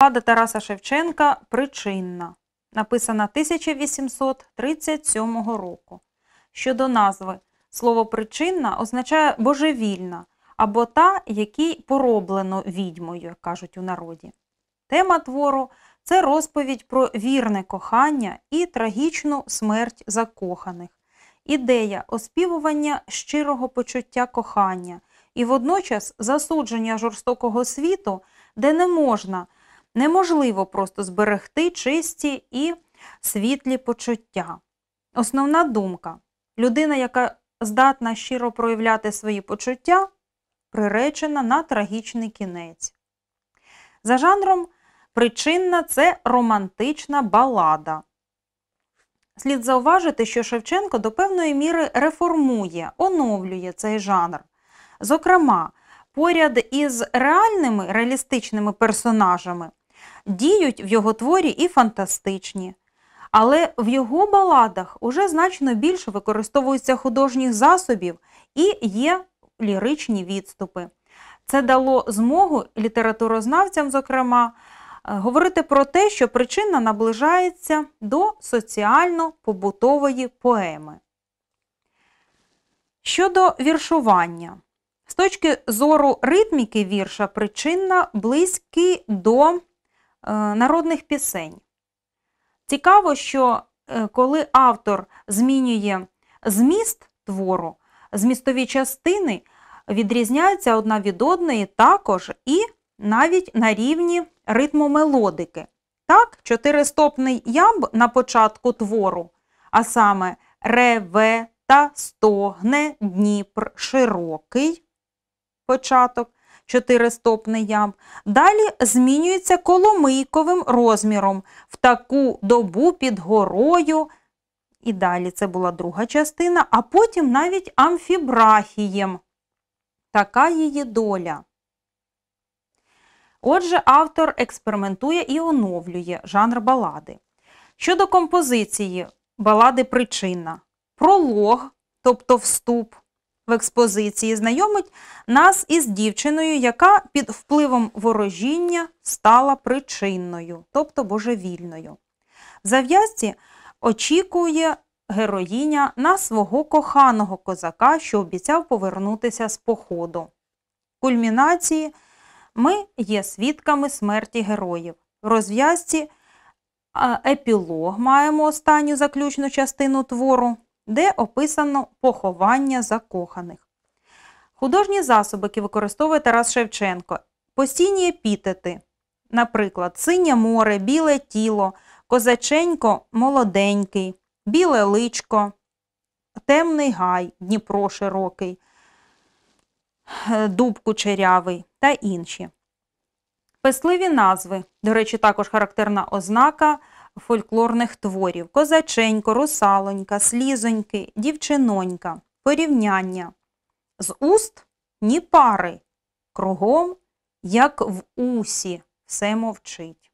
Влада Тараса Шевченка причинна, написана 1837 року. Щодо назви, слово причинна означає божевільна або та, якій пороблено відьмою, кажуть у народі. Тема твору це розповідь про вірне кохання і трагічну смерть закоханих, ідея оспівування щирого почуття кохання і водночас засудження жорстокого світу, де не можна неможливо просто зберегти чисті і світлі почуття. Основна думка людина, яка здатна щиро проявляти свої почуття, приречена на трагічний кінець. За жанром причинна це романтична балада. Слід зауважити, що Шевченко до певної міри реформує, оновлює цей жанр. Зокрема, поряд із реальними реалістичними персонажами Діють в його творі і фантастичні. Але в його баладах уже значно більше використовується художніх засобів і є ліричні відступи. Це дало змогу літературознавцям, зокрема, е, говорити про те, що причина наближається до соціально-побутової поеми. Щодо віршування. З точки зору ритміки вірша причинна близький до Е, народних пісень. Цікаво, що е, коли автор змінює зміст твору, змістові частини відрізняються одна від одної також і навіть на рівні ритму мелодики. Так, чотиристопний ямб на початку твору, а саме реве та стогне Дніпр широкий початок, Чотиристопне ям. Далі змінюється коломийковим розміром в таку добу під горою. І далі це була друга частина, а потім навіть амфібрахієм. Така її доля. Отже, автор експериментує і оновлює жанр балади. Щодо композиції, балади причина, пролог, тобто вступ, в експозиції знайомить нас із дівчиною, яка під впливом ворожіння стала причинною, тобто божевільною. В зав'язці очікує героїня на свого коханого козака, що обіцяв повернутися з походу. В Кульмінації ми є свідками смерті героїв. В розв'язці епілог маємо останню заключну частину твору де описано поховання закоханих. Художні засоби, які використовує Тарас Шевченко, постійні епітети, наприклад, синє море, біле тіло, козаченько молоденький, біле личко, темний гай, Дніпро широкий, «Е, дуб кучерявий та інші. Песливі назви, до речі, також характерна ознака фольклорних творів козаченько, русалонька, слізоньки, дівчинонька, порівняння. З уст ні пари, кругом, як в усі, все мовчить.